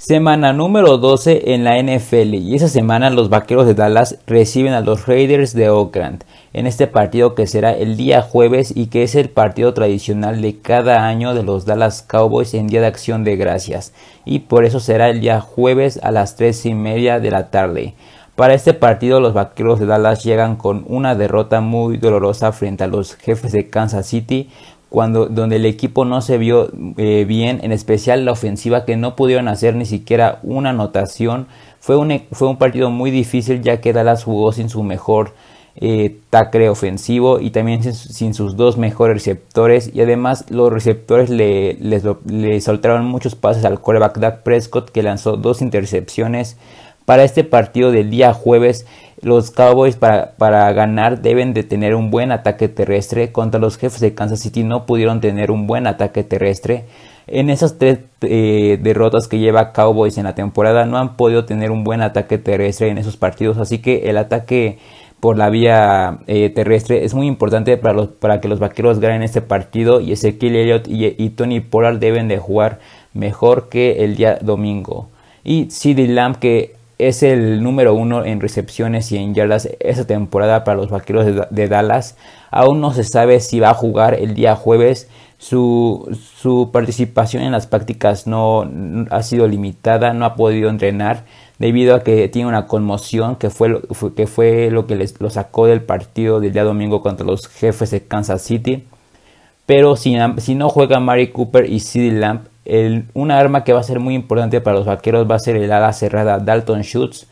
Semana número 12 en la NFL y esa semana los Vaqueros de Dallas reciben a los Raiders de Oakland en este partido que será el día jueves y que es el partido tradicional de cada año de los Dallas Cowboys en Día de Acción de Gracias y por eso será el día jueves a las 3 y media de la tarde. Para este partido los Vaqueros de Dallas llegan con una derrota muy dolorosa frente a los jefes de Kansas City cuando, donde el equipo no se vio eh, bien, en especial la ofensiva que no pudieron hacer ni siquiera una anotación. Fue un, e, fue un partido muy difícil ya que Dallas jugó sin su mejor eh, tacre ofensivo y también sin, sus dos mejores receptores. Y además los receptores le, les, le soltaron muchos pases al coreback Doug Prescott que lanzó dos intercepciones. Para este partido del día jueves, los Cowboys para, para, ganar deben de tener un buen ataque terrestre. Contra los jefes de Kansas City no pudieron tener un buen ataque terrestre. En esas tres eh, derrotas que lleva Cowboys en la temporada no han podido tener un buen ataque terrestre en esos partidos. Así que el ataque por la vía eh, terrestre es muy importante para, los, para que los vaqueros ganen este partido. Y Ezequiel Elliott y, Tony Pollard deben de jugar mejor que el día domingo. Y CD Lamb que es el número uno en recepciones y en yardas esa temporada para los vaqueros de, Dallas. Aún no se sabe si va a jugar el día jueves. Su, participación en las prácticas no ha sido limitada, no ha podido entrenar debido a que tiene una conmoción que fue lo, que, fue lo que lo sacó del partido del día domingo contra los jefes de Kansas City. Pero si, si no juega Mari Cooper y CeeDee Lamp, el, una arma que va a ser muy importante para los vaqueros va a ser el ala cerrada Dalton Schultz,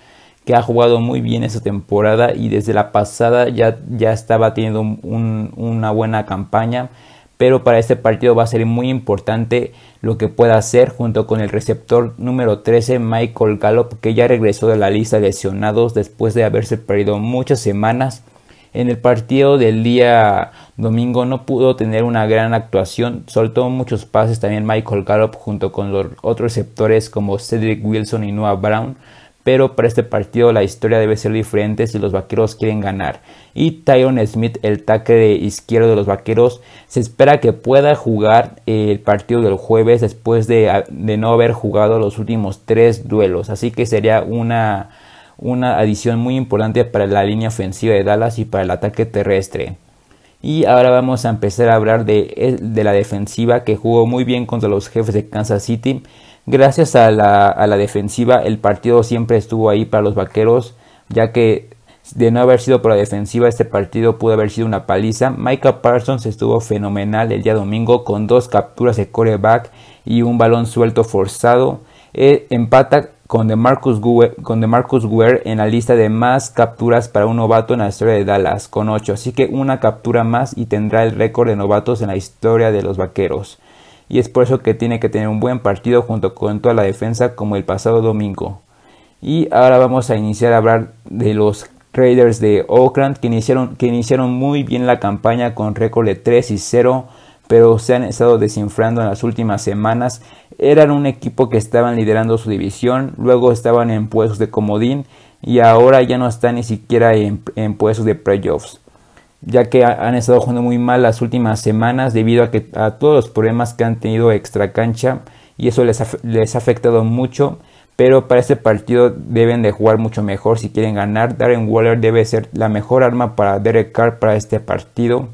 que ha jugado muy bien esta temporada y desde la pasada ya, ya estaba teniendo una buena campaña. Pero para este partido va a ser muy importante lo que pueda hacer junto con el receptor número 13 Michael Gallup, que ya regresó de la lista de lesionados después de haberse perdido muchas semanas. En el partido del día Domingo no pudo tener una gran actuación, soltó muchos pases también Michael Gallup junto con los otros receptores como Cedric Wilson y Noah Brown, pero para este partido la historia debe ser diferente si los vaqueros quieren ganar. Y Tyron Smith, el taque de izquierdo de los vaqueros, se espera que pueda jugar eh, el partido del jueves después ah, de, no haber jugado los últimos tres duelos, así que sería una, una adición muy importante para la línea ofensiva de Dallas y para el ataque terrestre. Y ahora vamos a empezar a hablar de, eh, de, la defensiva que jugó muy bien contra los jefes de Kansas City. Gracias a la, defensiva el partido siempre estuvo ahí para los vaqueros, ya que de no haber sido por la defensiva este partido pudo haber sido una paliza. Micah Parsons estuvo fenomenal el día domingo con dos capturas de coreback y un balón suelto forzado. Eh, empata con DeMarcus, marcus con Ware en la lista de más capturas para un novato en la historia de Dallas, con 8. Así que una captura más y tendrá el récord de novatos en la historia de los Vaqueros. Y es por eso que tiene que tener un buen partido junto con toda la defensa como el pasado domingo. Y ahora vamos a iniciar a hablar de los Raiders de Oakland que iniciaron, que iniciaron muy bien la campaña con récord de 3 y 0 pero se han estado desinflando en las últimas semanas. Eran un equipo que estaban liderando su división, luego estaban en puestos de comodín y ahora ya no están ni siquiera en, puestos de playoffs ya que han estado jugando muy mal las últimas semanas debido a, que, a todos los problemas que han tenido extra cancha y eso les ha, les ha afectado mucho. Pero para este partido deben de jugar mucho mejor si quieren ganar. Darren Waller debe ser la mejor arma para Derek Carr para este partido.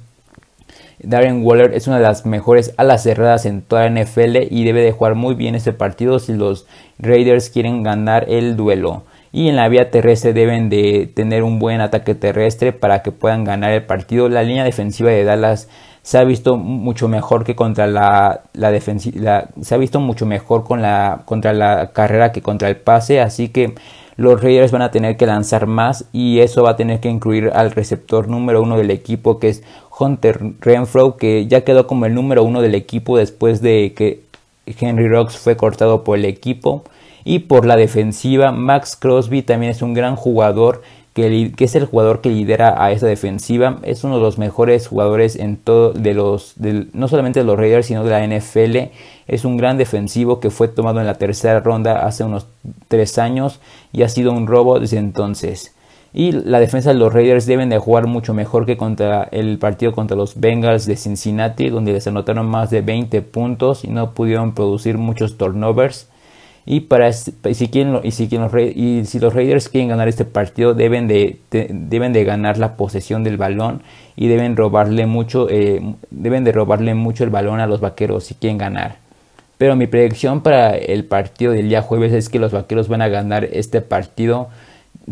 Darren Waller es una de las mejores alas cerradas en toda la NFL y debe de jugar muy bien este partido si los Raiders quieren ganar el duelo. Y en la vía terrestre deben de tener un buen ataque terrestre para que puedan ganar el partido. La línea defensiva de Dallas se ha visto mucho mejor que contra la, la defensiva. Se ha visto mucho mejor con la, contra la carrera que contra el pase. Así que los Raiders van a tener que lanzar más y eso va a tener que incluir al receptor número uno del equipo que es Hunter Renfro, que ya quedó como el número uno del equipo después de que Henry Rocks fue cortado por el equipo. Y por la defensiva, Max Crosby también es un gran jugador que, es el jugador que lidera a esa defensiva. Es uno de los mejores jugadores en todo de los no solamente de los Raiders, sino de la NFL. Es un gran defensivo que fue tomado en la tercera ronda hace unos tres años y ha sido un robo desde entonces. Y la defensa de los Raiders deben de jugar mucho mejor que contra el partido contra los Bengals de Cincinnati, donde les anotaron más de 20 puntos y no pudieron producir muchos turnovers. Y, para, si, este, y si, los, si los Raiders quieren ganar este partido, deben de, deben de ganar la posesión del balón y deben, robarle mucho, eh, deben de robarle mucho el balón a los vaqueros si quieren ganar. Pero mi predicción para el partido del día jueves es que los vaqueros van a ganar este partido.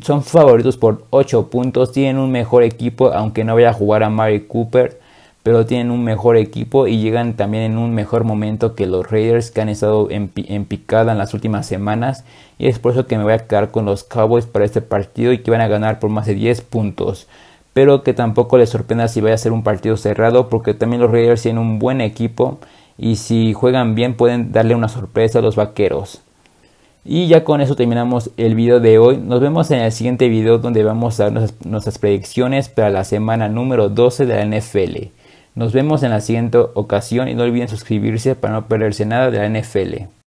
Son favoritos por 8 puntos, tienen un mejor equipo, aunque no vaya a jugar a Mari Cooper pero tienen un mejor equipo y llegan también en un mejor momento que los Raiders que han estado en, picada en las últimas semanas y es por eso que me voy a quedar con los Cowboys para este partido y que van a ganar por más de 10 puntos. Pero que tampoco les sorprenda si vaya a ser un partido cerrado porque también los Raiders tienen un buen equipo y si juegan bien pueden darle una sorpresa a los Vaqueros. Y ya con eso terminamos el video de hoy. Nos vemos en el siguiente video donde vamos a dar nuestras predicciones para la semana número 12 de la NFL. Nos vemos en la siguiente ocasión y no olviden suscribirse para no perderse nada de la NFL.